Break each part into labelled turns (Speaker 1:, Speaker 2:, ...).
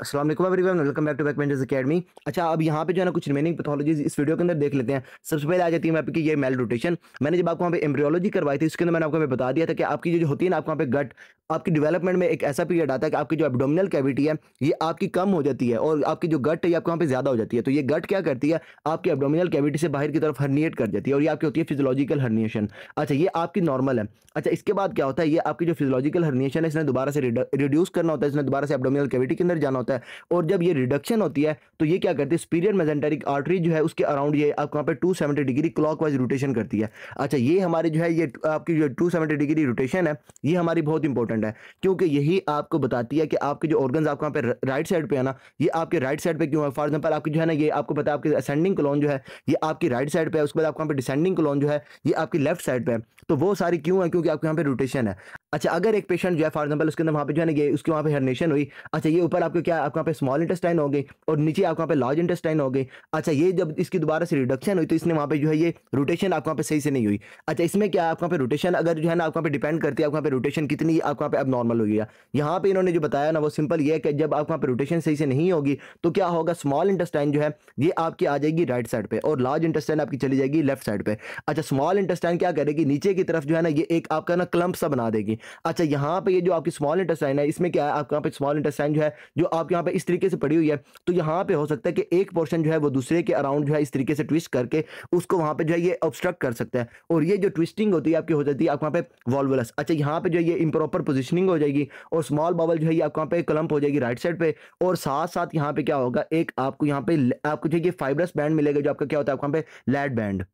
Speaker 1: Aslam everyone welcome back to back academy अच्छा अब यहाँ पे जो है ना कुछ रिमेनिंग पैथोलॉजीज इस वीडियो के अंदर देख लेते हैं सबसे पहले आ जाती है आपकी ये मेल रोटेशन मैंने जब आपको वहाँ पे एम्ब्रियोलॉजी करवाई थी उसके अंदर मैंने आपको बता दिया था कि आपकी जो होती है ना आपको वहाँ पे गट आपकी डेवलपमेंट में एक ऐसा पीरियड आता है कि आपकी जो एबडोमिनल कैविटी है ये आपकी कम हो जाती है और आपकी जो गट है आपको वहाँ पे ज़्यादा हो जाती है तो ये गट क्या करती है आपकी एबडोमिनल कैविटी से बाहर की तरफ हर्निएट कर जाती है और ये आपकी होती है फिजोलॉजिकल हर्निएशन अच्छा ये आपकी नॉर्मल है अच्छा इसके बाद क्या होता है ये आपकी जो फिजोलॉजिकल हर्निएशन है इसने दोबारा से रिड्यूस करना होता है इसने दोबारा से एबडोमिनल कैविटी के अंदर जाना होता है और जब ये रिडक्शन होती है तो ये क्या करती है स्पीरियर मेजेंटेरिक आर्टरी जो है उसके अराउंड ये आपको वहाँ पर two seventy degree clockwise rotation करती है अच्छा ये हमारी जो है ये आपकी जो टू सेवेंटी डिग्री रोटेशन है ये हमारी बहुत इंपॉर्टेंट है क्योंकि यही आपको बताती है कि आपके जो ऑर्गन आपको वहाँ पर राइट साइड पर है ना ये आपके राइट साइड पर क्यों है फॉर एग्जाम्पल आपकी जो है ना ये आपको पता है आपकी असेंडिंग कलोन जो है ये आपकी राइट साइड पर है उसके बाद आपको वहाँ पर डिसेंडिंग कलोन जो है ये आपकी लेफ्ट साइड पर है तो वो सारी क्यों है क्योंकि आपके यहाँ पर रोटेशन है अच्छा अगर एक पेशेंट जो है फॉर एग्जाम्पल उसके अंदर वहाँ पर जो है ना ये उसके वहाँ पे हरनेशन हुई अच्छा ये ऊपर आपको क्या आपके यहाँ पे स्मॉल इंटेस्टाइन हो गई और नीचे आपके यहाँ पे लार्ज इंटेस्टाइन हो गई अच्छा ये जब इसकी दोबारा से रिडक्शन हुई तो इसने वहाँ पे जो है ये रोटेशन आपके यहाँ पे सही से नहीं हुई अच्छा इसमें क्या आपके यहाँ पे रोटेशन अगर जो है ना आपके यहाँ पे डिपेंड करती है आपके यहाँ पे रोटेशन कितनी आपके यहाँ पे अब नॉर्मल हो गया यहाँ पे इन्होंने जो बताया ना वो सिंपल ये है कि जब आपके यहाँ पे रोटेशन सही से नहीं होगी तो क्या होगा स्मॉल इंटेस्टाइन जो है ये आपकी आ जाएगी राइट साइड पर और लार्ज इंटेस्टाइन आपकी चली जाएगी लेफ्ट साइड पर अच्छा स्मॉल इंटेस्टाइन क्या करेगी नीचे की तरफ जो है ना ये एक आपका ना क्लम्प सा बना देगी अच्छा यहाँ पे ये जो आपकी स्मॉल इंटेस्टाइन है इसमें क्या है आपके यहाँ पे स्मॉल इंटेस्टाइन जो है जो आप आपके यहाँ पे इस तरीके से पड़ी हुई है तो यहाँ पे हो सकता है कि एक पोर्शन जो है वो दूसरे के अराउंड जो है इस तरीके से ट्विस्ट करके उसको वहाँ पे जो है ये ऑब्स्ट्रक्ट कर सकता है और ये जो ट्विस्टिंग होती है आपकी हो जाती है आपके वहाँ पे वॉल्वलस अच्छा यहाँ पे जो है ये इम्प्रॉपर पोजिशनिंग हो जाएगी और स्मॉल बॉबल जो है आपके वहाँ पे क्लम्प हो जाएगी राइट साइड पर और साथ साथ यहाँ पे क्या होगा एक आपको यहाँ पे आपको जो ये फाइबरस बैंड मिलेगा जो आपका क्या होता है आपके वहाँ पे लैड बैंड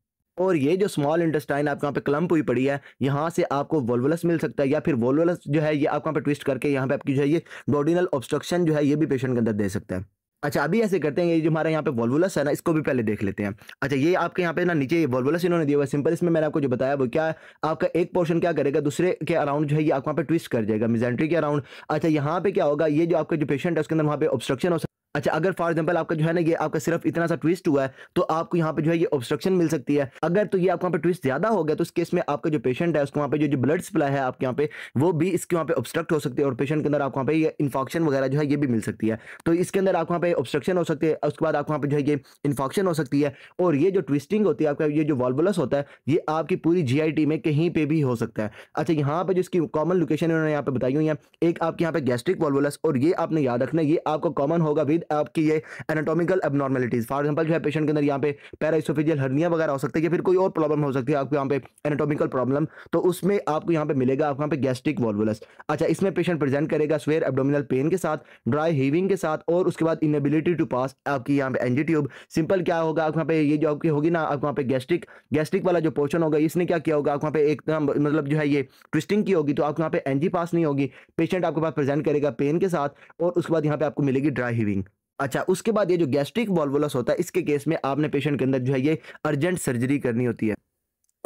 Speaker 1: और ये जो स्मॉल इंटेस्टाइन आपके यहाँ पे क्लम्प हुई पड़ी है यहाँ से आपको वोल्वलस मिल सकता है या फिर वोल्वलस जो है ये आपके यहाँ पे ट्विस्ट करके यहाँ पे आपकी जो है ये डोडिनल ऑब्स्ट्रक्शन जो है ये भी पेशेंट के अंदर दे सकता है अच्छा अभी ऐसे करते हैं ये जो हमारे यहाँ पे वोल्वलस है ना इसको भी पहले देख लेते हैं अच्छा ये आपके यहाँ पे ना नीचे वोल्वलस इन्होंने दिया हुआ सिंपल इसमें मैंने आपको जो बताया वो क्या आपका एक पोर्शन क्या करेगा दूसरे के अराउंड जो है ये आपके यहाँ पे ट्विस्ट कर जाएगा मिजेंट्री के अराउंड अच्छा यहाँ पे क्या होगा ये जो आपका जो पेशेंट है उसके अंदर वहाँ पे ऑब्स्ट्रक्शन हो अच्छा अगर फॉर एग्जाम्पल आपका जो है ना ये आपका सिर्फ इतना सा ट्विस्ट हुआ है तो आपको यहाँ पे जो है ये ऑब्स्ट्रक्शन मिल सकती है अगर तो ये आपको यहाँ पे ट्विस्ट ज्यादा हो गया तो उस केस में आपका जो पेशेंट है उसको वहाँ पे जो जो ब्लड सप्लाई है आपके यहाँ पे वो भी इसके वहाँ पे ऑब्स्ट्रक्ट हो सकती है और पेशेंट के अंदर आपको वहाँ पे इन्फॉक्शन वगैरह जो है ये भी मिल सकती है तो इसके अंदर आपको वहाँ पे ऑब्स्ट्रक्शन हो सकती है उसके बाद आपको वहाँ पे जो है ये इन्फॉक्शन हो सकती है और ये जो ट्विस्टिंग होती है आपका ये जो वॉल्बुलस होता है ये आपकी पूरी जी में कहीं पर भी हो सकता है अच्छा यहाँ पे जिसकी कॉमन लोकेशन उन्होंने यहाँ पे बताई हुई है एक आपके यहाँ पे गैस्ट्रिक वॉल्बुलस और ये आपने याद रखना ये आपको कॉमन होगा विद आपकी ये एनाटॉमिकल एबनॉर्मेलिटीज फॉर एग्जाम्पल जो है पेशेंट के अंदर यहाँ पे पैराइसोफिजियल हर्निया वगैरह हो सकती है या फिर कोई और प्रॉब्लम हो सकती है आपको यहाँ पे एनाटोमिकल प्रॉब्लम तो उसमें आपको यहाँ पे मिलेगा आपको यहाँ पे गैस्ट्रिक वॉल्वुलस अच्छा इसमें पेशेंट प्रेजेंट करेगा स्वेयर एबडोमिनल पेन के साथ ड्राई हीविंग के साथ और उसके बाद इनबिलिटी टू पास आपकी यहाँ पे एनजी ट्यूब सिंपल क्या होगा आपको यहाँ पे ये जो आपकी होगी ना आपको यहाँ पे गैस्ट्रिक गैस्ट्रिक वाला जो पोर्शन होगा इसने क्या किया होगा आपको यहाँ पे एक मतलब जो है ये ट्विस्टिंग की होगी तो आपको यहाँ पे एनजी पास नहीं होगी पेशेंट आपके पास प्रेजेंट करेगा पेन के साथ और उसके बाद यहाँ पे आपको मिलेगी ड्राई हीविंग अच्छा उसके बाद ये जो गैस्ट्रिक वॉल्वोलस होता है इसके केस में आपने पेशेंट के अंदर जो है ये अर्जेंट सर्जरी करनी होती है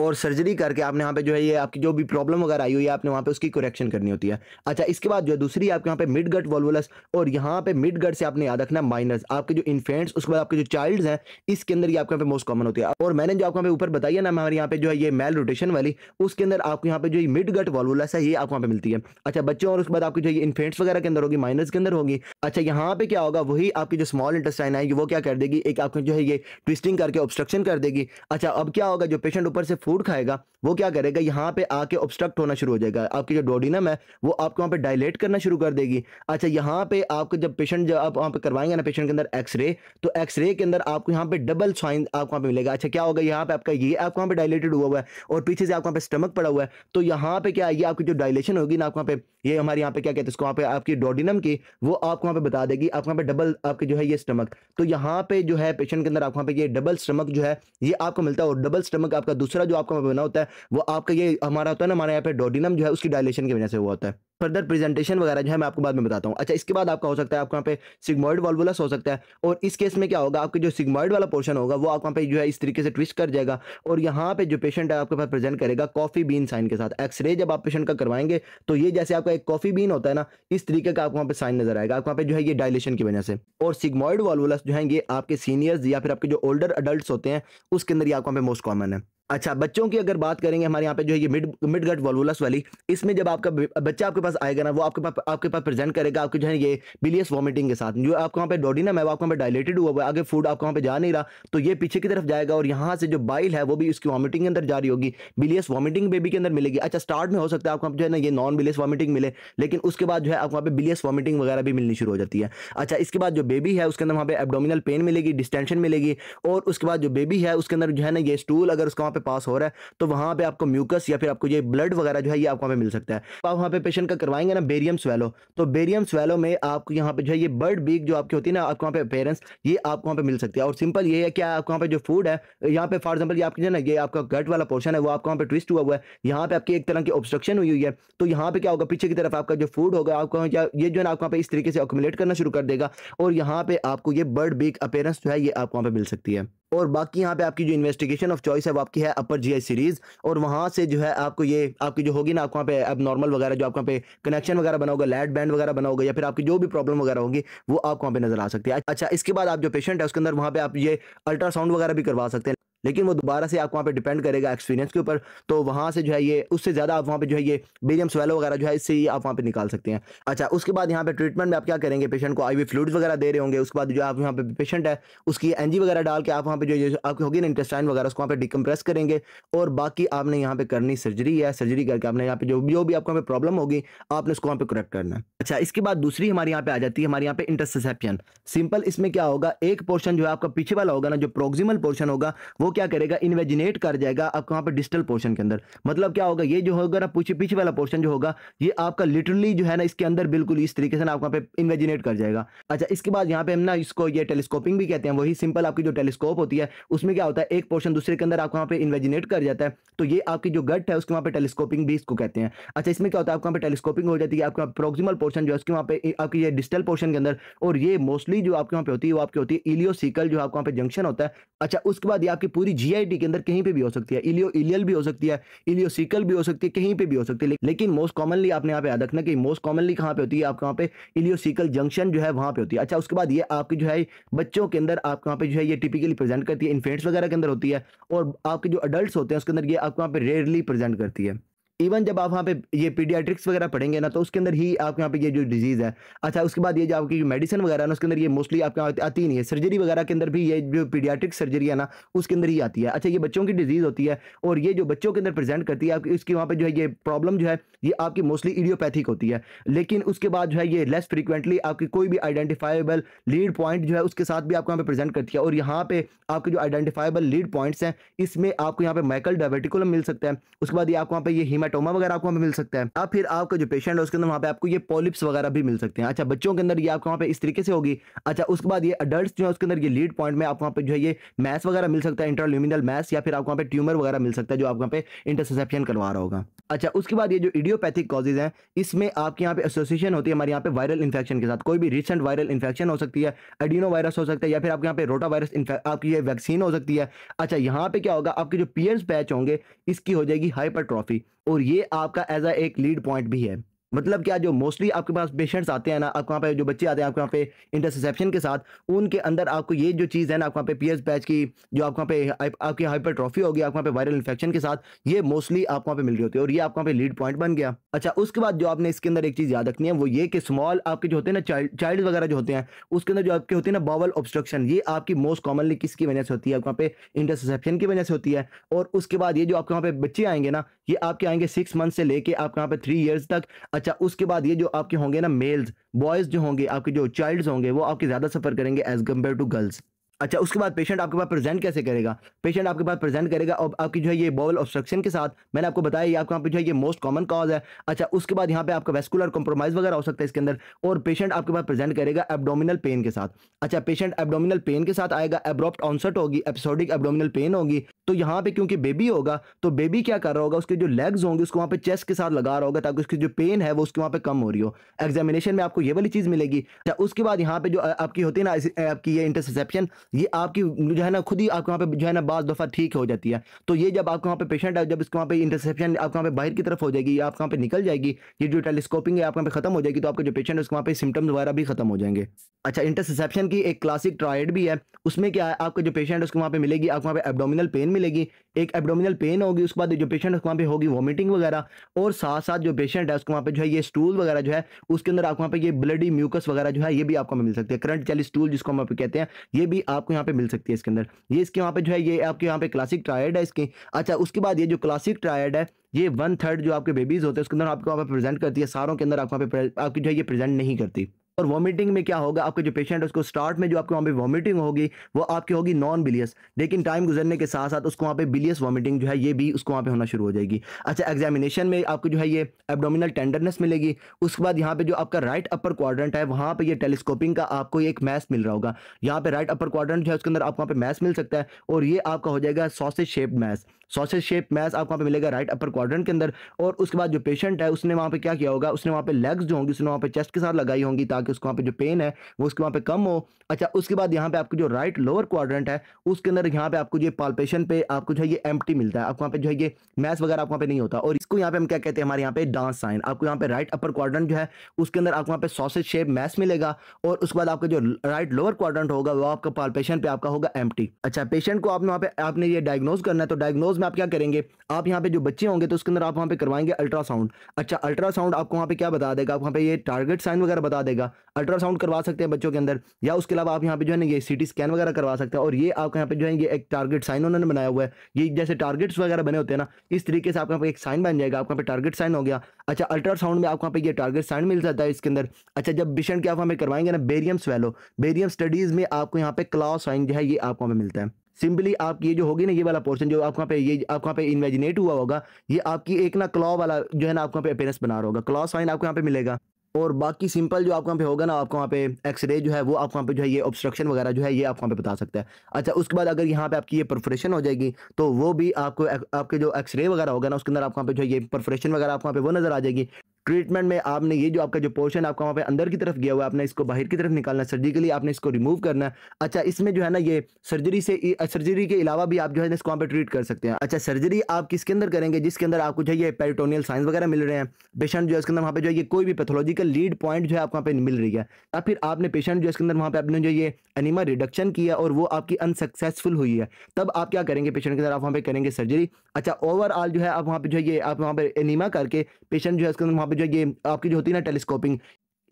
Speaker 1: और सर्जरी करके आपने यहाँ पे जो है ये आपकी जो भी प्रॉब्लम वगैरह आई हुई है आपने वहाँ पे उसकी करेक्शन करनी होती है अच्छा इसके बाद जो है दूसरी आपके यहाँ पे मिड गट वॉल्वलस और यहाँ पे मिड गट से आपने याद रखना माइनस आपके जो इन्फेंट्स उसके बाद आपके जो चाइल्ड हैं इसके अंदर ये आपके यहाँ पे मोस्ट कॉमन होती है और मैंने जो आपको यहाँ पे ऊपर बताया ना हमारे यहाँ पे जो है ये मेल रोटेशन वाली उसके अंदर आपको यहाँ पे जो मिड गट वॉल्वोलस है ये आपको यहाँ पे मिलती है अच्छा बच्चों और उसके बाद आपकी जो ये इन्फेंट्स वगैरह के अंदर होगी माइनस के अंदर होगी अच्छा यहाँ पे क्या होगा वही आपकी जो स्मॉल इंटेस्टाइन है वो क्या कर देगी एक आपको जो है ये ट्विस्टिंग करके ऑब्स्ट्रक्शन कर देगी अच्छा अब क्या होगा जो पेशेंट ऊपर से फूड खाएगा वो क्या करेगा यहाँ पे आके ऑब्स्ट्रक्ट होना शुरू हो जाएगा आपकी जो डोडिनम है वो आपको वहाँ पे डायलेट करना शुरू कर देगी अच्छा यहाँ पे आपको जब पेशेंट जब आप वहाँ पे करवाएंगे ना पेशेंट के अंदर एक्सरे तो एक्सरे के अंदर आपको यहाँ पे डबल साइन आपको वहाँ पे मिलेगा अच्छा क्या होगा यहाँ पे आपका ये आपको वहाँ पे डायलेटेड हुआ हुआ है और पीछे से आपको वहाँ पे स्टमक पड़ा हुआ है तो यहाँ पे क्या ये आपकी जो डायलेशन होगी ना आपको वहाँ पे ये हमारे यहाँ पे क्या कहते हैं इसको वहाँ पे आपकी डोडिनम की वो आपको वहाँ पे बता देगी आपको वहाँ पे डबल आपके जो है ये स्टमक तो यहाँ पे जो है पेशेंट के अंदर आपको वहाँ पे ये डबल स्टमक जो है ये आपको मिलता है और डबल स्टमक आपका दूसरा जो आपका बना होता है वो आपका ये हमारा होता है ना हमारे यहाँ पे डोडिनम जो है उसकी डायलेशन की वजह से हुआ होता है फर्दर प्रेजेंटेशन वगैरह जो है मैं आपको बाद में बताता हूँ अच्छा इसके बाद आपका हो सकता है आपके यहाँ पे सिग्मॉइड वॉल्वुलस हो सकता है और इस केस में क्या होगा आपके जो सिग्मॉइड वाला पोर्शन होगा वो आपके यहाँ पे जो है इस तरीके से ट्विस्ट कर जाएगा और यहाँ पे जो पेशेंट है आपके पास प्रेजेंट करेगा कॉफी बीन साइन के साथ एक्सरे जब आप पेशेंट का करवाएंगे तो ये जैसे आपका एक कॉफी बीन होता है ना इस तरीके का आपको वहाँ पे साइन नजर आएगा आपके वहाँ पे जो है ये डायलेशन की वजह से और सिग्मॉइड वॉल्वुलस जो है ये आपके सीनियर्स या फिर आपके जो ओल्डर अडल्ट होते हैं उसके अंदर ये आपके वहाँ पे मोस्ट कॉमन है अच्छा बच्चों की अगर बात करेंगे हमारे यहाँ पे जो है ये मिड मिड गट वोलवुलस वाली इसमें जब आपका बच्चा आपके पास आएगा ना वो आपके पास आपके पास प्रेजेंट करेगा आपके जो है ये बिलियस वॉमिटिंग के साथ जो आपके वहाँ पे डोडिनम है वो आपके वहाँ पे डायलेटेड हुआ हुआ आगे फूड आपके वहाँ पे जा नहीं रहा तो ये पीछे की तरफ जाएगा और यहाँ से जो बाइल है वो भी उसकी वॉमिटिंग के अंदर जारी होगी बिलियस वॉमिटिंग बेबी के अंदर मिलेगी अच्छा स्टार्ट में हो सकता है आपको जो है ना ये नॉन बिलियस वॉमिटिंग मिले लेकिन उसके बाद जो है आपको वहाँ पे बिलियस वॉमिटिंग वगैरह भी मिलनी शुरू हो जाती है अच्छा इसके बाद जो बेबी है उसके अंदर वहाँ पे एबडोमिनल पेन मिलेगी डिस्टेंशन मिलेगी और उसके बाद जो बेबी है उसके अंदर जो है ना ये स्टूल अगर उसका वहाँ पे पास हो रहा है तो वहां पे आपको म्यूकस या फिर आपको ये ब्लड वगैरह जो है ये आपको वहां पे मिल सकता है तो आप वहां पे पेशेंट का करवाएंगे ना बेरियम स्वेलो तो बेरियम स्वेलो में आपको यहाँ पे जो है ये बर्ड बीक जो आपकी होती है ना आपको वहाँ पे अपेयरेंस ये आपको वहाँ पे मिल सकती है और सिंपल ये है क्या आपको वहाँ पे जो फूड है यहाँ पे फॉर एग्जाम्पल ये आपकी जो ना ये आपका गट वाला पोर्शन है वो आपको वहाँ पे ट्विस्ट हुआ हुआ है यहाँ पे आपकी एक तरह की ऑब्स्ट्रक्शन हुई हुई है तो यहाँ पे क्या होगा पीछे की तरफ आपका जो फूड होगा आपको ये जो है आपको वहाँ पे इस तरीके से अकोमोलेट करना शुरू कर देगा और यहाँ पे आपको ये बर्ड बीक अपेरेंस जो है ये आपको वहाँ पे मिल सकती है और बाकी यहाँ पे आपकी जो इन्वेस्टिगेशन ऑफ चॉइस है वो आपकी है अपर जीआई सीरीज और वहाँ से जो है आपको ये आपकी जो होगी ना आपको वहाँ पे अब नॉर्मल वगैरह जो आपको वहाँ पे कनेक्शन वगैरह बना होगा लैट बैंड वगैरह बना होगा या फिर आपकी जो भी प्रॉब्लम वगैरह होगी वो आपको वहाँ पे नजर आ सकती है अच्छा इसके बाद आप जो पेशेंट है उसके अंदर वहाँ पे आप ये अल्ट्रासाउंड वगैरह भी करवा सकते हैं लेकिन वो दोबारा से आप वहाँ पे डिपेंड करेगा एक्सपीरियंस के ऊपर तो वहाँ से जो है ये उससे ज़्यादा आप वहाँ पे जो है ये बेरियम स्वेलो वगैरह जो है इससे ही आप वहाँ पे निकाल सकते हैं अच्छा उसके बाद यहाँ पे ट्रीटमेंट में आप क्या करेंगे पेशेंट को आईवी वी वगैरह दे रहे होंगे उसके बाद जो आप यहाँ पे पेशेंट है उसकी एनजी वगैरह डाल के आप वहाँ पर जो आपकी होगी ना इंटेस्टाइन वगैरह उसको वहाँ पर डिकम्प्रेस करेंगे और बाकी आपने यहाँ पे करनी सर्जरी है सर्जरी करके आपने यहाँ पे जो जो भी आपको वहाँ प्रॉब्लम होगी आपने उसको वहाँ पर करेक्ट करना है अच्छा इसके बाद दूसरी हमारे यहाँ पे आ जाती है हमारे यहाँ पे इंटरसेप्शन सिंपल इसमें क्या होगा एक पोर्शन जो है आपका पीछे वाला होगा ना जो प्रोक्सिमल पोर्शन होगा वो वो क्या करेगा इन्वेजिनेट कर जाएगा आपको वहाँ पर डिस्टल पोर्शन के अंदर मतलब क्या होगा ये जो होगा ना पीछे पीछे वाला पोर्शन जो होगा ये आपका लिटरली जो है ना इसके अंदर बिल्कुल इस तरीके से ना वहाँ पे इन्वेजिनेट कर जाएगा अच्छा इसके बाद यहाँ पे हम ना इसको ये टेलीस्कोपिंग भी कहते हैं वही सिंपल आपकी जो टेलीस्कोप होती है उसमें क्या होता है एक पोर्शन दूसरे के अंदर आपको वहाँ पे इन्वेजिनेट कर जाता है तो ये आपकी जो गट है उसके वहाँ पे टेलीस्कोपिंग भी इसको कहते हैं अच्छा इसमें क्या होता है आपको वहाँ पे टेलीस्कोपिंग हो जाती है आपके वहाँ प्रोक्सिमल पोर्शन जो है उसके वहाँ पे आपकी ये डिस्टल पोर्शन के अंदर और ये मोस्टली जो आपके वहाँ पे होती है वो आपकी होती है इलियोसिकल जो आपके वहाँ पे जंक्शन होता है अच्छा उसके बाद ये आपकी पूरी जीआईटी के अंदर कहीं पे भी हो सकती है इलियो इलियल भी हो सकती है सिकल भी हो सकती है कहीं पे भी हो सकती है लेकिन मोस्ट कॉमनली आपने यहाँ पे याद रखना कि मोस्ट कॉमनली कहाँ पे होती है आपके यहाँ पे इलियोसिकल जंक्शन जो है वहाँ पे होती है अच्छा उसके बाद ये आपकी जो है बच्चों के अंदर आपके यहाँ पे जो है ये टिपिकली प्रेजेंट करती है इन्फेंट्स वगैरह के अंदर होती है और आपके जो अडल्ट होते हैं उसके अंदर ये आपके यहाँ पे रेयरली प्रेजेंट करती है इवन जब आप वहाँ पे ये पीडियाट्रिक्स वगैरह पढ़ेंगे ना तो उसके अंदर ही आपके यहाँ पे ये जो डिजीज़ है अच्छा उसके बाद ये जो आपकी जो मेडिसिन वगैरह ना उसके अंदर ये मोस्टली आपके यहाँ आती नहीं है सर्जरी वगैरह के अंदर भी ये जो पीडियाट्रिक सर्जरी है ना उसके अंदर ही आती है अच्छा ये बच्चों की डिजीज़ होती है और ये जो बच्चों के अंदर प्रेजेंट करती है आपकी उसकी वहाँ पर जो है ये प्रॉब्लम जो है ये आपकी मोस्टली इडियोपैथिक होती है लेकिन उसके बाद जो है ये लेस फ्रिक्वेंटली आपकी कोई भी आइडेंटिफाइबल लीड पॉइंट जो है उसके साथ भी आपको यहाँ पे प्रेजेंट करती है और यहाँ पर आपके जो आइडेंटिफाइबल लीड पॉइंट्स हैं इसमें आपको यहाँ पर माइकल डायबेटिकुलम मिल सकता है उसके बाद ये आपको वहाँ पे ये हिमा हेमाटोमा वगैरह आपको मिल सकता है या फिर आपका जो पेशेंट है उसके अंदर वहाँ पे आपको ये पॉलिप्स वगैरह भी मिल सकते हैं अच्छा बच्चों के अंदर ये आपको वहाँ पे इस तरीके से होगी अच्छा उसके बाद ये अडल्ट जो है उसके अंदर ये लीड पॉइंट में आपको वहाँ पे जो है ये मैस वगैरह मिल सकता है इंटरल्यूमिनल मैस या फिर आपको वहाँ पे ट्यूमर वगैरह मिल सकता है जो आपको वहाँ पे इंटरसेप्शन करवा रहा होगा अच्छा उसके बाद ये जो इडियोपैथिक कॉजेज हैं इसमें आपके यहाँ पे एसोसिएशन होती है हमारे यहाँ पे वायरल इन्फेक्शन के साथ कोई भी रिसेंट वायरल इन्फेक्शन हो सकती है एडिनो वायरस हो सकता है या फिर आपके यहाँ पे रोटा वायरस आपकी ये वैक्सीन हो सकती है अच्छा यहाँ पे क्या होगा आपके जो पियर्स पैच होंगे इसकी हो जाएगी हाइपरट्रॉफी और और ये आपका एज अ एक लीड पॉइंट भी है मतलब क्या जो मोस्टली आपके पास पेशेंट्स आते हैं ना आपके वहाँ पे जो बच्चे आते हैं आपके वहाँ पे इंटरसेप्शन के साथ उनके अंदर आपको ये जो चीज़ है ना आपके वहाँ पे पीएस पैच की जो आपके वहाँ पे आपकी हाइपरट्रॉफी होगी आपके वहाँ पे वायरल इन्फेक्शन के साथ ये मोस्टली आपके वहाँ पे मिल रही होती है और ये आपके वहाँ पे लीड पॉइंट बन गया अच्छा उसके बाद जो आपने इसके अंदर एक चीज़ याद रखनी है वो ये कि स्मॉल आपके जो होते हैं ना चाइल्ड वगैरह जो होते हैं उसके अंदर जो आपके होते हैं ना बॉवल ऑब्स्ट्रक्शन ये आपकी मोस्ट कॉमनली किसकी वजह से होती है आपके वहाँ पे इंटरसेप्शन की वजह से होती है और उसके बाद ये जो आपके वहाँ पे बच्चे आएंगे ना ये आपके आएंगे सिक्स मंथ से लेके आपके वहाँ पे थ्री ईयर्स तक अच्छा उसके बाद ये जो आपके होंगे ना मेल्स बॉयज़ जो होंगे आपके जो चाइल्ड होंगे वो आपके ज़्यादा सफ़र करेंगे एज़ कम्पेयर टू गर्ल्स अच्छा उसके बाद पेशेंट आपके पास प्रेजेंट कैसे करेगा पेशेंट आपके पास प्रेजेंट करेगा और आपकी जो है ये बॉवल ऑब्स्ट्रक्शन के साथ मैंने आपको बताया ये आपके यहाँ पे जो है ये मोस्ट कॉमन कॉज है अच्छा उसके बाद यहाँ पे आपका वेस्कुलर कॉम्प्रोमाइज वगैरह हो सकता है इसके अंदर और पेशेंट आपके पास प्रेजेंट करेगा एबडोमिनल पेन के साथ अच्छा पेशेंट एबडोमिनल पेन के साथ आएगा एब्रॉप्ट ऑनसर्ट होगी एपिसोडिक एबडोमिनल पेन होगी तो यहाँ पे क्योंकि बेबी होगा तो बेबी क्या कर रहा होगा उसके जो लेग्स होंगे उसको वहाँ पे चेस्ट के साथ लगा रहा होगा ताकि उसकी जो पेन है वो उसके वहाँ पे कम हो रही हो एग्जामिनेशन में आपको ये वाली चीज़ मिलेगी अच्छा उसके बाद यहाँ पे जो आपकी होती है ना आपकी ये इंटरसेप्शन ये आपकी जो है ना खुद ही आपके वहाँ पे जो है ना बाज दफ़ा ठीक हो जाती है तो ये जब आपके वहाँ पे पेशेंट है जब इसके वहाँ पे इंटरसेप्शन आपके वहाँ पे बाहर की तरफ हो जाएगी या आपके वहाँ पे निकल जाएगी ये जो टेलीस्कोपिंग है आपके वहाँ पे खत्म हो जाएगी तो आपके जो पेशेंट है उसके वहाँ पे सिम्टम्स वगैरह भी खत्म हो जाएंगे अच्छा इंटरसेप्शन की एक क्लासिक ट्रायड भी है उसमें क्या है आपका जो पेशेंट है उसको वहाँ पे मिलेगी आपके वहाँ पे एबडोमिनल पेन मिलेगी एक एब्डोमिनल पेन होगी उसके बाद जो पेशेंट है वहाँ पे होगी वॉमिटिंग वगैरह और साथ साथ जो पेशेंट है उसके वहाँ पे जो है ये स्टूल वगैरह जो है उसके अंदर आपको वहाँ पे ये ब्लडी म्यूकस वगैरह जो है ये भी आपको मिल सकती है करंट चली स्टूल जिसको हम पे कहते हैं ये भी आपको यहाँ पे मिल सकती है इसके अंदर ये इसके वहाँ पे जो है ये आपके यहाँ पे क्लासिक ट्रायड है इसकी अच्छा उसके बाद ये जो क्लासिक ट्रायड है ये वन थर्ड जो आपके बेबीज होते हैं उसके अंदर आपको वहाँ पे प्रेजेंट करती है सारों के अंदर आपको वहाँ पे आपकी जो है ये प्रेजेंट नहीं करती और वॉमिटिंग में क्या होगा आपके जो पेशेंट है उसको स्टार्ट में जो आपके वहाँ पे वॉमिटिंग होगी वो आपकी होगी नॉन बिलियस लेकिन टाइम गुजरने के साथ साथ उसको वहाँ पे बिलियस वॉमिटिंग जो है ये भी उसको वहाँ पे होना शुरू हो जाएगी अच्छा एग्जामिनेशन में आपको जो है ये एबडोमिनल टेंडरनेस मिलेगी उसके बाद यहाँ पे जो आपका राइट अपर क्वाड्रेंट है वहाँ पर यह टेलीस्कोपिंग का आपको एक मैस मिल रहा होगा यहाँ पे राइट अपर क्वाड्रेंट जो है उसके अंदर आपको वहाँ पे मैस मिल सकता है और ये आपका हो जाएगा sausage shaped mass sausage shape mass आपको वहाँ पे मिलेगा राइट अपर क्वाड्रेंट के अंदर और उसके बाद जो पेशेंट है उसने वहाँ पे क्या किया होगा उसने वहाँ पे लेग्स जो होंगी उसने वहाँ पे चेस्ट के साथ लगाई होंगी ताकि उसको वहाँ पे जो पेन है वो उसके वहाँ पे कम हो अच्छा उसके बाद यहाँ पे आपको जो राइट लोअर क्वाड्रेंट है उसके अंदर यहाँ पे आपको जो पालपेशन पे आपको जो है ये एम्प्टी मिलता है आपको वहाँ पे जो है ये मैथ वगैरह आपको वहाँ पे नहीं होता और इसको यहाँ पे हम क्या कहते हैं हमारे यहाँ पे डांस साइन आपको यहाँ पे राइट अपर क्वाड्रेंट जो है उसके अंदर आपको वहाँ पे सॉसेज शेप मैस मिलेगा और उसके बाद आपका जो राइट लोअर क्वाड्रेंट होगा वो आपका पालपेशन पे आपका होगा एम्प्टी अच्छा पेशेंट को आपने वहाँ पे आपने ये डायग्नोज करना है तो डायग्नोज उसमें आप क्या करेंगे आप यहाँ पे जो बच्चे होंगे तो उसके अंदर आप वहाँ पे करवाएंगे अल्ट्रासाउंड अच्छा अल्ट्रासाउंड आपको वहाँ पे क्या बता देगा आप वहाँ पे ये टारगेट साइन वगैरह बता देगा अल्ट्रासाउंड करवा सकते हैं बच्चों के अंदर या उसके अलावा आप यहाँ पे जो है ना ये सी स्कैन वगैरह करवा सकते हैं और ये आपके यहाँ पे जो है ये एक टारगेट साइन उन्होंने बनाया हुआ है ये जैसे टारगेट्स वगैरह बने होते हैं ना इस तरीके से आपके यहाँ पे एक साइन बन जाएगा आपके यहाँ पे टारगेट साइन हो गया अच्छा अल्ट्रासाउंड में आपको यहाँ पे ये टारगेट साइन मिल जाता है इसके अंदर अच्छा जब पेशेंट के आप हमें करवाएंगे ना बेरियम स्वेलो बेरियम स्टडीज़ में आपको यहाँ पे क्लास साइन जो है ये आपको हमें मिलता है सिंपली आपकी ये जो होगी ना ये वाला पोर्शन जो आपका पे ये आपका पे इन्वेजिनेट हुआ होगा ये आपकी एक ना क्लॉ वाला जो है ना आपका पे अपेयरेंस बना रहा होगा क्लॉ साइन आपको यहाँ पे मिलेगा और बाकी सिंपल जो आपको यहाँ पे होगा ना आपको वहाँ पे एक्सरे जो है वो आपको वहाँ पे जो है ये ऑब्स्ट्रक्शन वगैरह जो है ये आपको वहाँ पे बता सकता है अच्छा उसके बाद अगर यहाँ पे आपकी ये परफोरेशन हो जाएगी तो वो भी आपको आपके जो एक्सरे वगैरह होगा ना उसके अंदर आपको वहाँ पे जो है ये परफोरेशन वगैरह आपको वहाँ पे वो नजर आ जाएगी ट्रीटमेंट में आपने ये जो आपका जो पोर्शन आपका वहाँ पे अंदर की तरफ गया हुआ है आपने इसको बाहर की तरफ निकालना सर्जिकली आपने इसको रिमूव करना अच्छा इसमें जो है ना ये सर्जरी से सर्जरी के अलावा भी आप जो है ना इसको वहाँ पे ट्रीट कर सकते हैं अच्छा सर्जरी आप किसके अंदर करेंगे जिसके अंदर आपको जो है ये पेरिटोनियल साइंस वगैरह मिल रहे हैं पेशेंट जो है इसके अंदर वहाँ पर जो है कोई भी पैथोलॉजिकल लीड पॉइंट जो है आपको वहाँ पे मिल रही है या फिर आपने पेशेंट जो है इसके अंदर वहाँ पे आपने जो ये एनिमा रिडक्शन किया और वो आपकी अनसक्सेसफुल हुई है तब आप क्या करेंगे पेशेंट के अंदर आप वहाँ पर करेंगे सर्जरी अच्छा ओवरऑल जो है आप वहाँ पर जो है आप वहाँ पर एनिमा करके पेशेंट जो है इसके अंदर वहाँ पर जो ये आपकी जो होती है ना टेलीस्कोपिंग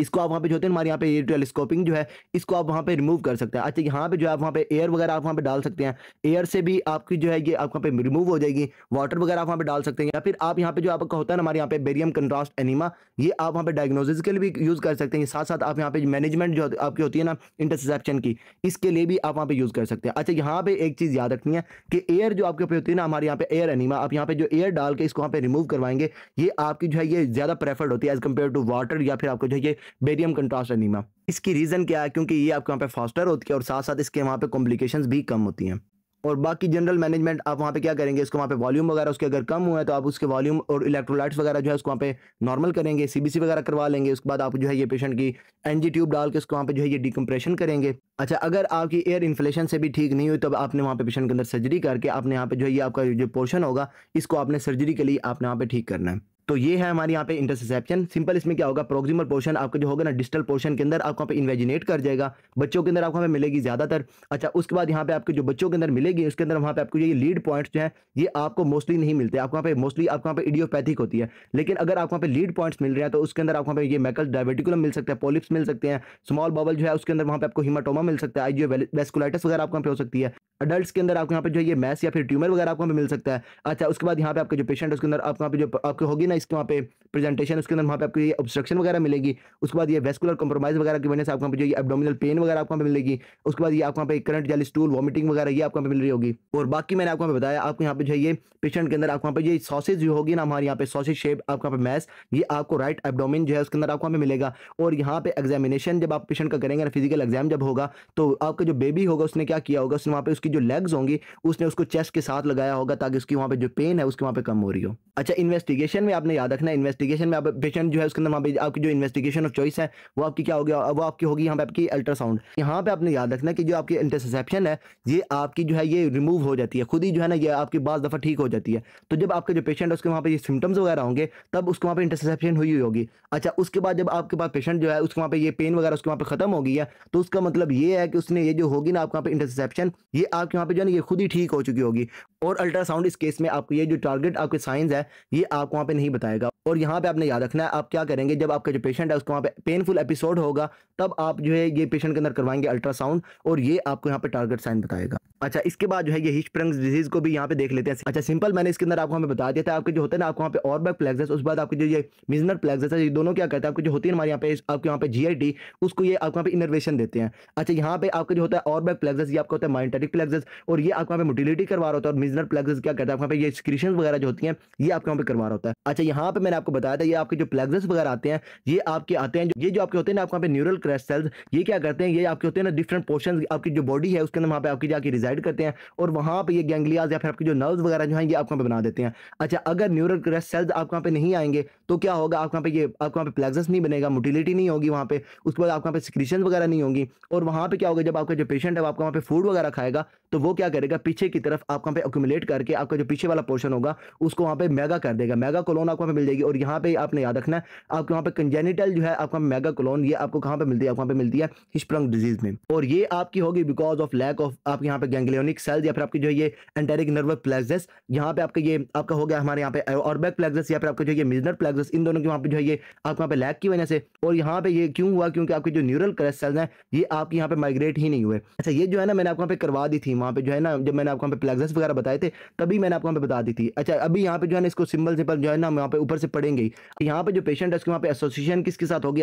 Speaker 1: इसको आप वहाँ पे जो होते हैं हमारे यहाँ पे टेलीस्कोपिंग जो है इसको आप वहाँ पे रिमूव कर सकते हैं अच्छा यहाँ पे जो है आप वहाँ पे एयर वगैरह आप वहाँ पे डाल सकते हैं एयर से भी आपकी जो है ये आप वहाँ पे रिमूव हो जाएगी वाटर वगैरह आप वहाँ पे डाल सकते हैं या फिर आप यहाँ पे जो आपका होता है ना हमारे यहाँ पे बेरियम कंट्रास्ट एनिमा ये आप वहाँ पे डायग्नोसिस के लिए भी यूज़ कर सकते हैं साथ साथ आप यहाँ पे मैनेजमेंट जो आपकी होती है ना इंटरसेप्शन की इसके लिए भी आप वहाँ पे यूज़ कर सकते हैं अच्छा यहाँ पे एक चीज़ याद रखनी है कि एयर जो आपके पे होती है ना हमारे यहाँ पे एयर एनिमा आप यहाँ पे जो एयर डाल के इसको वहाँ पे रिमूव करवाएंगे ये आपकी जो है ये ज़्यादा प्रेफर्ड होती है एज कम्पेयर टू वाटर या फिर आपको जो है बेरियम कंट्रास्ट एनीमा इसकी रीज़न क्या है क्योंकि ये आपके वहाँ पे फास्टर होती है और साथ साथ इसके वहाँ पे कॉम्प्लिकेशन भी कम होती हैं और बाकी जनरल मैनेजमेंट आप वहाँ पे क्या करेंगे इसको वहाँ पे वॉल्यूम वगैरह उसके अगर कम हुआ है तो आप उसके वॉल्यूम और इलेक्ट्रोलाइट्स वगैरह जो है उसको वहाँ पे नॉर्मल करेंगे सीबीसी वगैरह करवा लेंगे उसके बाद आप जो है ये पेशेंट की एनजी ट्यूब डाल के उसको वहाँ पे जो है ये डिकम्प्रेशन करेंगे अच्छा अगर आपकी एयर इन्फ्लेशन से भी ठीक नहीं हुई तो आपने वहाँ पे पेशेंट के अंदर सर्जरी करके आपने यहाँ पे जो है ये आपका जो पोर्शन होगा इसको आपने सर्जरी के लिए आपने वहाँ पे ठीक करना है तो ये है हमारे यहाँ पे इंटरसेप्शन सिंपल इसमें क्या होगा प्रोक्सिमल पोर्शन आपका जो होगा ना डिस्टल पोर्शन के अंदर आपको यहाँ पे इन्वेजिनेट कर जाएगा बच्चों के अंदर आपको हमें मिलेगी ज़्यादातर अच्छा उसके बाद यहाँ पे आपके जो बच्चों के अंदर मिलेगी उसके अंदर वहाँ पे आपको ये लीड पॉइंट्स जो है ये आपको मोस्टली नहीं मिलते आपको यहाँ पे मोस्टली आपको यहाँ पे इडियोपैथिक होती है लेकिन अगर आपको यहाँ पे लीड पॉइंट्स मिल रहे हैं तो उसके अंदर आपको यहाँ पे ये मेकल डायबेटिकुलम मिल सकता है पोलिप्स मिल सकते हैं स्मॉल बबल जो है उसके अंदर वहाँ पे आपको हिमाटोमा मिल सकता है आइजियो वेस्कुलाइटिस वगैरह आपको यहाँ पे हो सकती है अडल्ट के अंदर आपको यहाँ पे जो ये मैस या फिर ट्यूमर वगैरह आपको मिल सकता है अच्छा उसके बाद यहाँ पे आपके जो पेशेंट है उसके अंदर आपको यहाँ पे जो आपको होगी ना इसके वहाँ पे प्रेजेंटेशन उसके अंदर वहाँ पे आपको ये ऑब्स्ट्रक्शन वगैरह मिलेगी उसके बाद ये वेस्कुलर कॉम्प्रोमाइज वगैरह की वजह से आपको वहाँ पे जो ये एब्डोमिनल पेन वगैरह आपको वहाँ मिलेगी उसके बाद ये आपको वहाँ पे करंट जाली स्टूल वॉमिटिंग वगैरह ये आपको वहाँ मिल रही होगी और बाकी मैंने आपको वहाँ बताया आपको यहाँ पे जो ये पेशेंट के अंदर आपको वहाँ पे ये सॉसेज जो होगी ना हमारे यहाँ पे सॉसेज शेप आपको वहाँ पे मैस ये आपको राइट एब्डोमिन जो है उसके अंदर आपको वहाँ पे मिलेगा और यहाँ पे एग्जामिनेशन जब आप पेशेंट का करेंगे ना फिजिकल एग्जाम जब होगा तो आपका जो बेबी होगा उसने क्या किया होगा उसने वहाँ पे उसकी जो लेग्स होंगी उसने उसको चेस्ट के साथ लगाया होगा ताकि उसकी वहाँ पे जो पेन है उसकी वहाँ पे कम हो रही हो अच्छा इन्वेस्टिगेशन में आप आपने याद रखना इन्वेस्टिगेशन में आप पेशेंट जो है उसके अंदर वहाँ पे आपकी जो इन्वेस्टिगेशन ऑफ चॉइस है वो आपकी क्या होगी वो आपकी होगी यहाँ पे आपकी अल्ट्रासाउंड यहाँ पे आपने याद रखना कि जो आपकी इंटरसेप्शन है ये आपकी जो है ये रिमूव हो जाती है खुद ही जो है ना ये आपकी बाज़ दफ़ा ठीक हो जाती है तो जब आपके जो पेशेंट है उसके वहाँ पर ये सिम्टम्स वगैरह होंगे तब उसके वहाँ पर इंटरसेप्शन हुई होगी अच्छा उसके बाद जब आपके पास पेशेंट जो है उसके वहाँ पर ये पेन वगैरह उसके वहाँ पर खत्म हो गई है तो उसका मतलब ये है कि उसने ये जो होगी ना आपके वहाँ पर इंटरसेप्शन ये आपके वहाँ पर जो है ना ये खुद ही ठीक हो चुकी होगी और अल्ट्रासाउंड इस केस में आपको ये जो टारगेट आपके साइंस है ये आपको वहाँ पे नहीं बताएगा और यहाँ पे आपने याद रखना है आप क्या करेंगे जब आपका जो पेशेंट है उसको वहाँ पे पेनफुल एपिसोड होगा तब आप जो है ये पेशेंट के अंदर करवाएंगे अल्ट्रासाउंड और ये आपको यहाँ पे टारगेट साइन बताएगा अच्छा इसके बाद जो है ये हिस्प्रंग डिजीज को भी यहाँ पे देख लेते हैं अच्छा सिंपल मैंने इसके अंदर आपको हमें बता दिया था आपके जो होता है ना आपको वहाँ पे और बैक प्लेक्स उस बाद आपकी जो ये मिजनर प्लेक्स है ये दोनों क्या कहते हैं आपकी जो होती है हमारे यहाँ पे आपके यहाँ पे जी उसको ये आपको यहाँ पे इनर्वेशन देते हैं अच्छा यहाँ पे आपका जो होता है और बैक प्लेक्स ये आपका होता है माइंटेटिक प्लेक्स और ये आपको यहाँ पे मोटिलिटी करवा रहा होता है और ऑरिजिनल प्लग क्या करता है आपके यहाँ पे ये स्क्रीशन वगैरह जो होती है ये आपके यहाँ पे करवा रहा होता है अच्छा यहाँ पे मैंने आपको बताया था ये आपके जो प्लग्स वगैरह आते हैं ये आपके आते हैं ये जो आपके होते हैं ना आपके न्यूरल क्रैश सेल्स ये क्या करते हैं ये आपके होते हैं ना डिफरेंट पोर्शन आपकी जो बॉडी है उसके अंदर वहाँ पे आपकी जाके रिजाइड करते हैं और वहाँ पर ये गैंगलियाज या फिर आपके जो नर्व वगैरह जो है ये आपके बना देते हैं अच्छा अगर न्यूरल क्रैश सेल्स आपके यहाँ पे नहीं आएंगे तो क्या होगा आपके यहाँ पे ये आपके वहाँ पे प्लेक्सस नहीं बनेगा मोटिलिटी नहीं होगी वहाँ पे उसके बाद आपके यहाँ पे स्क्रीशन वगैरह नहीं होगी और वहाँ पे क्या होगा जब आपका जो पेशेंट है आपके वहाँ पे फूड वगैरह खाएगा तो वो क्या करेगा पीछे की तरफ आपके आपका पे एक्यूमुलेट करके आपका जो पीछे वाला पोर्शन होगा उसको वहाँ पे मेगा कर देगा मेगा कोलोन आपको मिल जाएगी और यहाँ पे आपने याद रखना है आपके वहाँ पे कंजेनिटल जो है आपका मेगा कोलोन ये आपको कहाँ पे मिलती है आपको वहाँ पे मिलती है हिस्प्रंग डिजीज में और ये आपकी होगी बिकॉज ऑफ लैक ऑफ आपके यहाँ पे गैंग्लियोनिक सेल्स या फिर आपकी जो ये एंटेरिक नर्व प्लेक्सस यहाँ पे आपका ये आपका हो गया हमारे यहाँ पे ऑर्बैक प्लेक्सस या फिर आपका जो ये मिजनर प्लेक्सस इन दोनों के वहाँ पे जो है ये आपके वहाँ पे लैक की वजह से और यहाँ पे ये क्यों हुआ क्योंकि आपके जो न्यूरल क्रेस सेल्स हैं ये आपके यहाँ पे माइग्रेट ही नहीं हुए अच्छा ये जो है ना मैंने आपको वहाँ पे करवा दी थी वहाँ पे जो है ना जब मैंने आपको वहाँ पे प्लेक्सस वगैरह बताए थे तभी मैंने आपको यहाँ पे बता दी थी अच्छा अभी यहाँ पे जो है ना इसको सिंबल सिंपल जो है ना हम यहाँ पे ऊपर से पढ़ेंगे यहाँ पे जो पेशेंट है उसके वहाँ पे एसोसिएशन किसके साथ होगी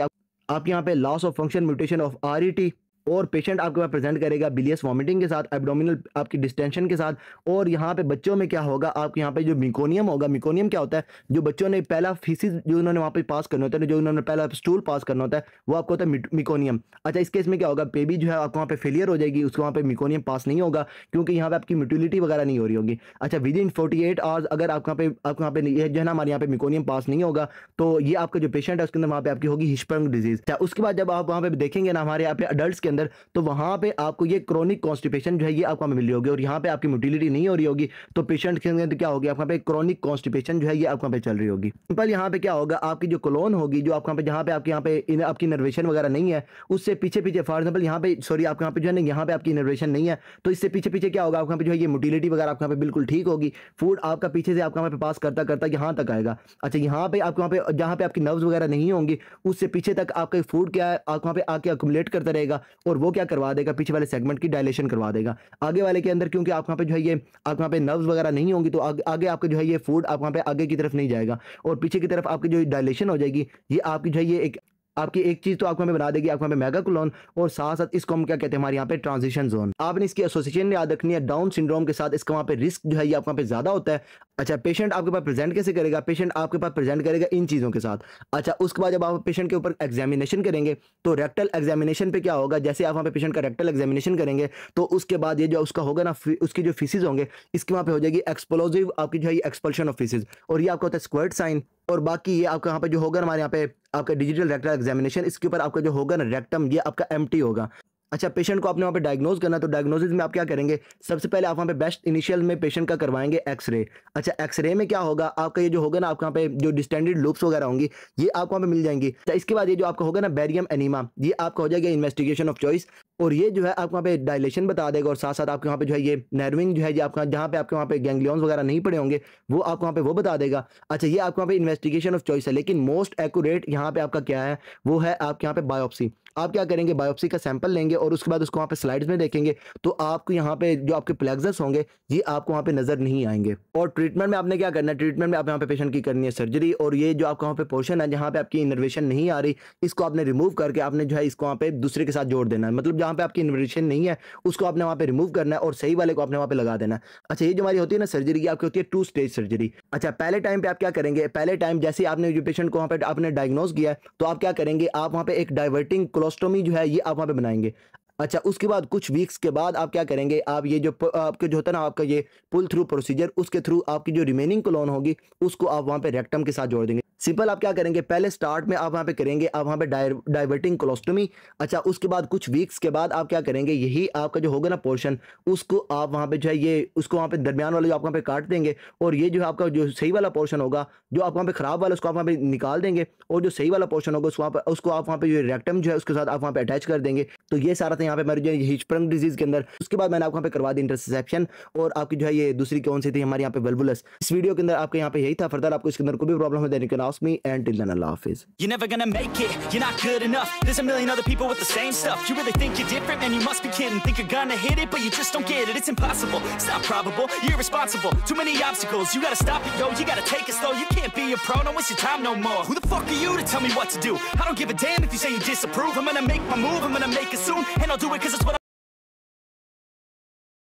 Speaker 1: आप यहाँ पे loss of function mutation of R और पेशेंट आपके पास प्रेजेंट करेगा बिलियस वॉमिटिंग के साथ एब्डोमिनल आपकी डिस्टेंशन के साथ और यहाँ पे बच्चों में क्या होगा आपके यहाँ पे जो मिकोनियम होगा मिकोनियम क्या होता है जो बच्चों ने पहला फीसिस जो उन्होंने वहाँ पे पास करना होता है जो उन्होंने पहला स्टूल पास करना होता है वो आपको होता है मिकोनियम अच्छा इस केस में क्या होगा बेबी जो है आपको वहाँ पे फेलियर हो जाएगी उसको वहाँ पर मिकोनियम पास नहीं होगा क्योंकि यहाँ पर आपकी म्यूटिलिटी वगैरह नहीं हो रही होगी अच्छा within forty eight hours अगर आपके यहाँ पे आपके यहाँ पे जो है ना हमारे यहाँ पे मिकोनियम पास नहीं होगा तो ये आपका जो पेशेंट है उसके अंदर वहाँ पे आपकी होगी हिस्पंग अच्छा, डिजीज उसके बाद जब आप वहाँ पर देखेंगे ना हमारे यहाँ पे अडल्ट के अंदर तो वहां पे आपको ये क्रॉनिक कॉन्स्टिपेशन जो है ये आपको मिली होगी और यहाँ पे आपकी मोटिलिटी नहीं हो रही होगी तो पेशेंट के अंदर क्या होगी आपका पे क्रोनिक कॉन्स्टिपेशन जो है ये आपको पे चल रही होगी सिंपल यहाँ पे क्या होगा आपकी जो कलोन होगी जो आपका पे जहाँ पे आपके यहाँ पे आपकी नर्वेशन वगैरह नहीं है उससे पीछे पीछे फॉर एग्जाम्पल यहाँ पे सॉरी आपके यहाँ पे जो है ना यहाँ पे आपकी नर्वेशन नहीं है तो इससे पीछे पीछे क्या होगा आपके यहाँ पे जो है ये मोटिलिटी वगैरह आपके यहाँ पे बिल्कुल ठीक होगी फूड आपका पीछे से आपके यहाँ पे पास करता करता यहाँ तक आएगा अच्छा यहाँ पे आपके यहाँ पे जहाँ पे आपकी नर्व्स वगैरह नहीं होंगी उससे पीछे तक आपका फूड क्या है आपके वहाँ पे आके अकोमलेट करता रहेगा और वो क्या करवा देगा पीछे वाले सेगमेंट की डायलेशन करवा देगा आगे वाले के अंदर क्योंकि आप वहाँ पे जो है ये आप वहाँ पे नर्व्स वगैरह नहीं होंगी तो आगे, आगे जो है ये फूड आप वहाँ पे आगे की तरफ नहीं जाएगा और पीछे की तरफ आपकी जो डायलेशन हो जाएगी ये आपकी जो है ये एक आपकी एक चीज तो आपको हमें बना देगी आपको हमें मेगा कुलोन और साथ साथ इसको हम क्या कहते हैं हमारे यहाँ पे ट्रांजिशन जोन आपने इसकी एसोसिएशन याद रखनी है डाउन सिंड्रोम के साथ इसका वहाँ पे रिस्क जो है ये आपके पे ज्यादा होता है अच्छा पेशेंट आपके पास प्रेजेंट कैसे करेगा पेशेंट आपके पास प्रेजेंट करेगा इन चीज़ों के साथ अच्छा उसके बाद जब आप पेशेंट के ऊपर एग्जामिनेशन करेंगे तो रेक्टल एग्जामिनेशन पे क्या होगा जैसे आप वहाँ पे पेशेंट का रेक्टल एग्जामिनेशन करेंगे तो उसके बाद ये जो उसका होगा ना उसकी जो फीसिस होंगे इसकी वहाँ पे हो जाएगी एक्सप्लोजिव आपकी जो है एक्सपल्शन ऑफ फीसिस और ये आपका होता है स्क्वर्ट साइन और बाकी ये आपका यहाँ पे जो होगा हमारे यहाँ पे आपका डिजिटल रेक्टल एग्जामिनेशन इसके ऊपर आपका जो होगा ना रेक्टम ये आपका एम होगा अच्छा पेशेंट को आपने वहाँ पे डायग्नोज करना तो डायग्नोसिस में आप क्या करेंगे सबसे पहले आप वहाँ पे बेस्ट इनिशियल में पेशेंट का करवाएंगे एक्सरे अच्छा एक्सरे में क्या होगा आपका ये जो होगा ना आपके यहाँ पे जो डिस्टेंडेड लूप्स वगैरह होंगी ये आपको वहाँ पे मिल जाएंगी तो इसके बाद ये जो आपका होगा ना बैरियम एनीमा ये आपका हो जाएगा इन्वेस्टिगेशन ऑफ चॉइस और ये जो है आपको वहाँ पे डायलेशन बता देगा और साथ साथ आपके वहाँ पे जो है ये नर्विंग जो है आपका जहाँ पे आपके वहाँ पे गैंगलियन वगैरह नहीं पड़े होंगे वो आपको वहाँ पे वो बता देगा अच्छा ये आपके वहाँ पे इन्वेस्टिगेशन ऑफ चॉइस है लेकिन मोस्ट एक्यूरेट यहाँ पे आपका क्या है वो है आपके यहाँ पे बायोप्सी आप क्या करेंगे बायोप्सी का सैंपल लेंगे और उसके बाद उसको वहाँ पे स्लाइड्स में देखेंगे तो आपको यहाँ पे जो आपके प्लेग्जस होंगे ये आपको वहाँ पे नजर नहीं आएंगे और ट्रीटमेंट में आपने क्या करना है ट्रीटमेंट में आप यहाँ पे पेशेंट की करनी है सर्जरी और ये जो आपका वहाँ पे पोर्शन है जहाँ पे आपकी इनर्वेशन नहीं आ रही इसको आपने रिमूव करके आपने जो है इसको वहाँ पे दूसरे के साथ जोड़ देना है मतलब जहाँ पे आपकी इनर्वेशन नहीं है उसको आपने वहाँ पे रिमूव करना है और सही वाले को आपने वहाँ पे लगा देना है अच्छा ये जो हमारी होती है ना सर्जरी की आपकी होती है टू स्टेज सर्जरी अच्छा पहले टाइम पे आप क्या करेंगे पहले टाइम जैसे आपने जो पेशेंट को वहाँ पे आपने डायग्नोज किया तो आप क्या करेंगे आप वहाँ पे एक डाइवर्टिंग कोलोस्टोमी जो है ये आप वहाँ पे बनाएंगे अच्छा उसके बाद कुछ वीक्स के बाद आप क्या करेंगे आप ये जो आपके जो होता है ना आपका ये पुल थ्रू प्रोसीजर उसके थ्रू आपकी जो रिमेनिंग कलोन होगी उसको आप वहाँ पे रेक्टम के साथ जोड़ देंगे सिंपल आप क्या करेंगे पहले स्टार्ट में आप वहाँ पे करेंगे आप वहाँ पे डाइवर्टिंग कोलोस्टोमी अच्छा उसके बाद कुछ वीक्स के बाद आप क्या करेंगे यही आपका जो होगा ना पोर्शन उसको आप वहाँ पे जो है ये उसको वहाँ पे दरमियान वाला जो आप वहाँ पे काट देंगे और ये जो है आपका जो सही वाला पोर्शन होगा जो आप वहाँ पे खराब वाला उसको आप वहाँ पे निकाल देंगे और जो सही वाला पोर्शन होगा उसको उसको आप वहाँ पे जो रेक्टम जो है उसके साथ आप वहाँ पे अटैच कर देंगे तो ये सारा यहाँ पे मरीज हिचप्रंग डिजीज के अंदर उसके बाद मैंने आपको यहाँ पे करवा दी इंटरसेप्शन और आपकी जो है ये दूसरी कौन सी थी हमारे यहाँ पे वेलबुलस इस वीडियो के अंदर आपके यहाँ पे यही था फर्दर आपको इसके अंदर कोई भी problem Who the fuck are you to tell I'll do it cause it's what I